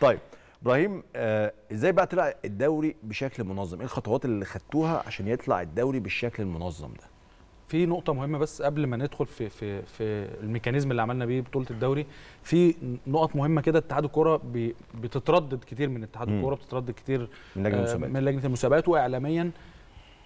طيب ابراهيم آه ازاي بقى طلع الدوري بشكل منظم؟ ايه الخطوات اللي خدتوها عشان يطلع الدوري بالشكل المنظم ده؟ في نقطة مهمة بس قبل ما ندخل في في في الميكانيزم اللي عملنا بيه بطولة الدوري، في نقط مهمة كده اتحاد الكورة بتتردد كتير من اتحاد الكورة بتتردد كتير من لجنة المسابقات آه، من لجنة المسابقات واعلاميا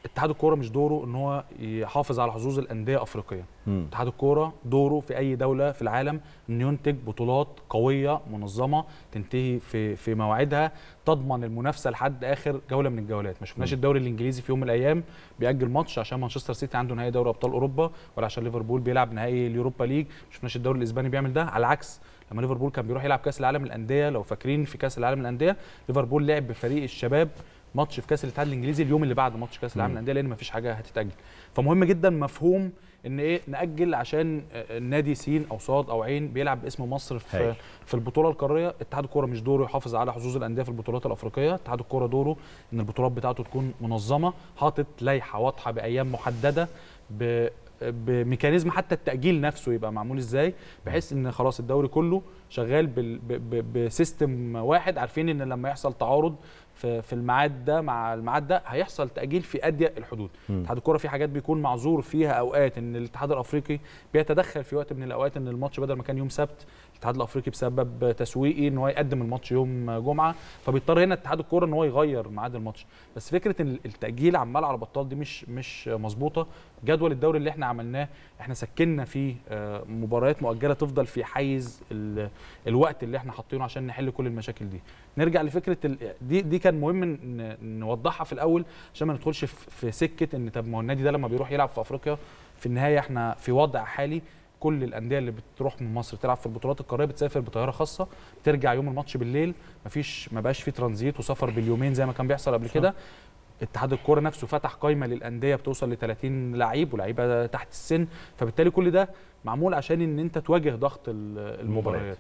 اتحاد الكوره مش دوره ان هو يحافظ على حظوظ الانديه افريقيا مم. اتحاد الكوره دوره في اي دوله في العالم انه ينتج بطولات قويه منظمه تنتهي في في مواعيدها تضمن المنافسه لحد اخر جوله من الجولات ما شفناش الدوري الانجليزي في يوم من الايام بياجل ماتش عشان مانشستر سيتي عنده نهائي دوري ابطال اوروبا ولا عشان ليفربول بيلعب نهائي اليوروبا ليج ما شفناش الدوري الاسباني بيعمل ده على العكس لما ليفربول كان بيروح يلعب كاس العالم للانديه لو فاكرين في كاس العالم للانديه ليفربول لعب بفريق الشباب ماتش في كاس الاتحاد الانجليزي اليوم اللي بعد ماتش كاس العالم للانديه لان مفيش حاجه هتتاجل فمهم جدا مفهوم ان ايه ناجل عشان النادي سين او صاد او عين بيلعب باسم مصر في هي. في البطوله القاريه اتحاد الكوره مش دوره يحافظ على حظوظ الانديه في البطولات الافريقيه اتحاد الكوره دوره ان البطولات بتاعته تكون منظمه حاطط لائحه واضحه بايام محدده ب بميكانيزم حتى التاجيل نفسه يبقى معمول ازاي بحيث ان خلاص الدوري كله شغال بسيستم واحد عارفين ان لما يحصل تعارض في في الميعاد ده مع الميعاد ده هيحصل تاجيل في اضيق الحدود اتحاد الكوره في حاجات بيكون معذور فيها اوقات ان الاتحاد الافريقي بيتدخل في وقت من الاوقات ان الماتش بدل ما كان يوم سبت الاتحاد الافريقي بسبب تسويقي ان هو يقدم الماتش يوم جمعه فبيضطر هنا اتحاد الكوره ان هو يغير ميعاد الماتش بس فكره ان التاجيل عمال على بطال دي مش مش مظبوطه جدول الدوري اللي احنا عملناه احنا سكننا فيه آه، مباريات مؤجله تفضل في حيز الوقت اللي احنا حاطينه عشان نحل كل المشاكل دي نرجع لفكره دي دي كان مهم نوضحها في الاول عشان ما ندخلش في سكه ان طب ما هو النادي ده لما بيروح يلعب في افريقيا في النهايه احنا في وضع حالي كل الانديه اللي بتروح من مصر تلعب في البطولات القاريه بتسافر بطياره خاصه بترجع يوم الماتش بالليل مفيش ما بقاش في ترانزيت وسفر باليومين زي ما كان بيحصل قبل كده اتحاد الكوره نفسه فتح قائمه للانديه بتوصل ل 30 لعيب ولاعيبه تحت السن فبالتالي كل ده معمول عشان ان انت تواجه ضغط المباريات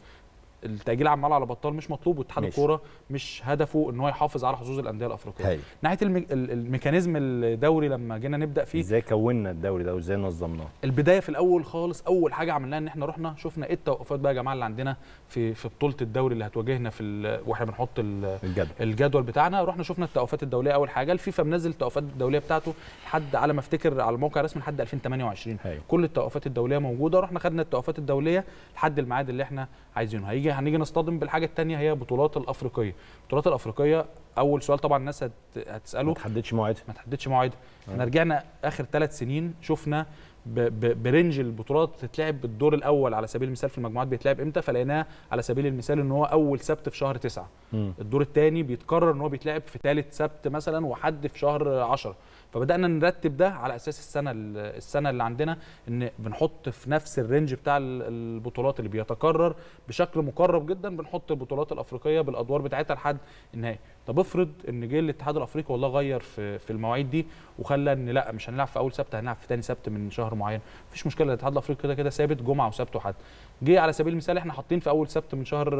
التاجيل عمال على بطال مش مطلوب واتحاد الكوره مش هدفه ان هو يحافظ على حظوظ الانديه الافريقيه هي. ناحيه الميكانيزم الدوري لما جينا نبدا فيه ازاي كوننا الدوري ده وازاي نظمناه البدايه في الاول خالص اول حاجه عملناها ان احنا رحنا شفنا ايه التوقفات بقى يا جماعه اللي عندنا في في بطوله الدوري اللي هتواجهنا في ال... واحنا بنحط ال... الجدول. الجدول بتاعنا رحنا شفنا التوقفات الدوليه اول حاجه الفيفا منزل التوقفات الدوليه بتاعته لحد على ما افتكر على الموقع الرسمي لحد 2028 هي. كل التوقفات الدوليه موجوده رحنا خدنا التوقفات الدوليه لحد الميعاد اللي احنا عايزينه هيجي هنيجي نصطدم بالحاجه الثانيه هي بطولات الافريقيه البطولات الافريقيه اول سؤال طبعا الناس هت... هتساله ما تحددش مواعيدها ما تحددش مواعيدها آه. احنا رجعنا اخر ثلاث سنين شفنا ب... ب... برنج البطولات تتلعب بالدور الاول على سبيل المثال في المجموعات بيتلعب امتى فلقيناه على سبيل المثال ان هو اول سبت في شهر تسعة م. الدور الثاني بيتكرر ان هو بيتلعب في ثالث سبت مثلا وحد في شهر 10 فبدانا نرتب ده على اساس السنه السنه اللي عندنا ان بنحط في نفس الرينج بتاع البطولات اللي بيتكرر بشكل مقرب جدا بنحط البطولات الافريقيه بالادوار بتاعتها لحد النهائي طب بفرض ان جه الاتحاد الافريقي والله غير في في المواعيد دي وخلى ان لا مش هنلعب في اول سبت هنلعب في ثاني سبت من شهر معين مفيش مشكله الاتحاد الافريقي كده كده ثابت جمعه وسبت وحد جه على سبيل المثال احنا حاطين في اول سبت من شهر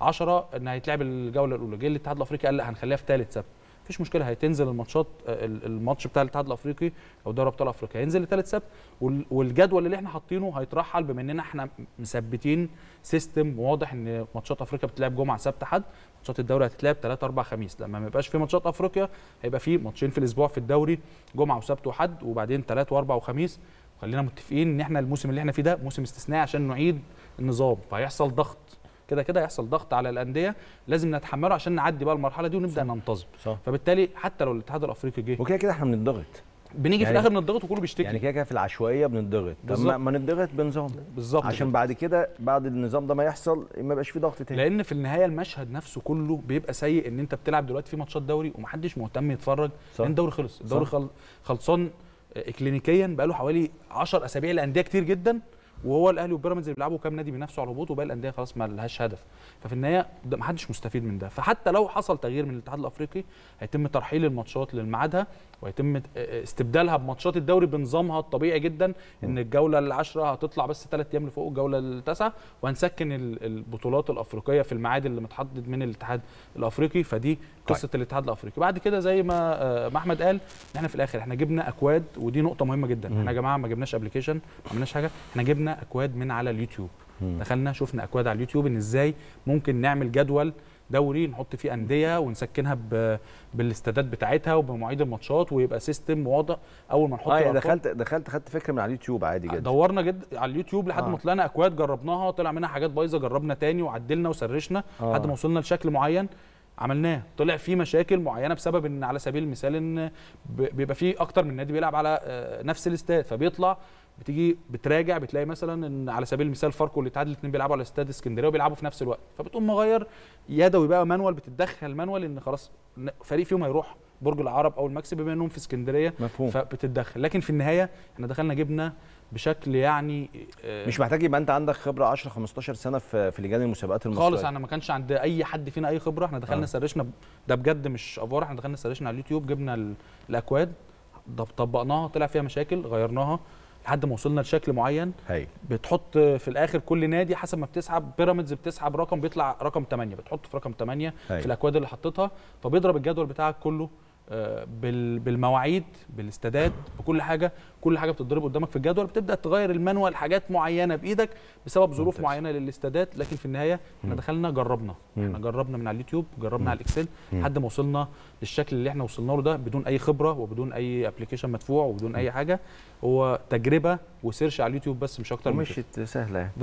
10 ان هيتلعب الجوله الاولى جه الاتحاد الافريقي قال لا هنخليها في ثالث سبت مفيش مشكله هتنزل الماتشات آه، الماتش بتاع الاتحاد الافريقي او دوري ابطال افريقيا هينزل لثالث سبت والجدول اللي احنا حاطينه هيترحل بما اننا احنا مثبتين سيستم واضح ان ماتشات افريقيا بتلعب جمعه سبت حد ماتشات الدوري هتتلعب 3 4 خميس لما ما يبقاش في ماتشات افريقيا هيبقى في ماتشين في الاسبوع في الدوري جمعه وسبت وحد وبعدين 3 و4 وخميس خلينا متفقين ان احنا الموسم اللي احنا فيه ده موسم استثنائي عشان نعيد النظام فهيحصل ضغط كده كده هيحصل ضغط على الانديه لازم نتحمله عشان نعدي بقى المرحله دي ونبدا ننتظم فبالتالي حتى لو الاتحاد الافريقي جه وكده كده احنا بنضغط بنيجي يعني في الاخر بنضغط وكله بيشتكي يعني كده كده في العشوائيه بنضغط طب ما نضغط بنظام بالظبط عشان بعد كده بعد النظام ده ما يحصل ما يبقاش في ضغط تاني لان في النهايه المشهد نفسه كله بيبقى سيء ان انت بتلعب دلوقتي في ماتشات دوري ومحدش مهتم يتفرج لان الدوري خلص الدوري خلصان آه، اكلينيكيا بقاله حوالي 10 اسابيع لانديه كتير جدا وهو الاهلي وبيراميدز اللي بيلعبوا كام نادي بينافسوا على الهبوط وباقي الانديه خلاص ما لهاش هدف ففي النهايه ما حدش مستفيد من ده فحتى لو حصل تغيير من الاتحاد الافريقي هيتم ترحيل الماتشات لميعادها وهيتم آه، آه، استبدالها بماتشات الدوري بنظامها الطبيعي جدا ان الجوله العشرة هتطلع بس ثلاث ايام لفوق الجوله التاسعه وهنسكن البطولات الافريقيه في الميعاد اللي متحدد من الاتحاد الافريقي فدي طيب. قصه طيب. الاتحاد الافريقي بعد كده زي ما آه، محمد احمد قال احنا في الاخر احنا جبنا اكواد ودي نقطه مهمه جدا احنا يا جماعه ما جبناش ابلكيشن ما عملناش حاجه احنا جبنا جبنا اكواد من على اليوتيوب مم. دخلنا شفنا اكواد على اليوتيوب ان ازاي ممكن نعمل جدول دوري نحط فيه انديه ونسكنها بالاستادات بتاعتها وبمواعيد الماتشات ويبقى سيستم واضح اول ما نحط اه يعني دخلت دخلت خدت فكره من على اليوتيوب عادي جدا دورنا جد على اليوتيوب لحد آه. ما طلعنا اكواد جربناها طلع منها حاجات بايظه جربنا تاني وعدلنا وسرشنا آه. لحد ما وصلنا لشكل معين عملناه طلع في مشاكل معينه بسبب ان على سبيل المثال ان بيبقى في اكتر من نادي بيلعب على آه، نفس الاستاد فبيطلع بتيجي بتراجع بتلاقي مثلا ان على سبيل المثال فاركو اللي اتعادل الاثنين بيلعبوا على استاد اسكندريه وبيلعبوا في نفس الوقت فبتقوم مغير يدوي بقى مانوال بتتدخل مانوال ان خلاص فريق فيهم هيروح برج العرب او المكسب بما انهم في اسكندريه مفهوم فبتتدخل لكن في النهايه احنا دخلنا جبنا بشكل يعني آه، مش محتاج يبقى انت عندك خبره 10 15 سنه في في لجان المسابقات المصريه خالص انا ما كانش عند اي حد فينا اي خبره احنا دخلنا آه. سرشنا ده بجد مش افوار احنا دخلنا سرشنا على اليوتيوب جبنا الاكواد طبقناها طلع فيها مشاكل غيرناها لحد ما وصلنا لشكل معين هي. بتحط في الاخر كل نادي حسب ما بتسحب بيراميدز بتسحب رقم بيطلع رقم 8 بتحط في رقم 8 هي. في الاكواد اللي حطيتها فبيضرب الجدول بتاعك كله بالمواعيد بالاستادات بكل حاجه كل حاجه بتتضرب قدامك في الجدول بتبدا تغير المانوال حاجات معينه بايدك بسبب ظروف ممتاز. معينه للاستادات لكن في النهايه احنا دخلنا جربنا احنا جربنا من على اليوتيوب جربنا مم. على الاكسل لحد ما وصلنا للشكل اللي احنا وصلنا له ده بدون اي خبره وبدون اي ابلكيشن مدفوع وبدون مم. اي حاجه هو تجربه وسيرش على اليوتيوب بس مش اكتر من كده سهله يعني.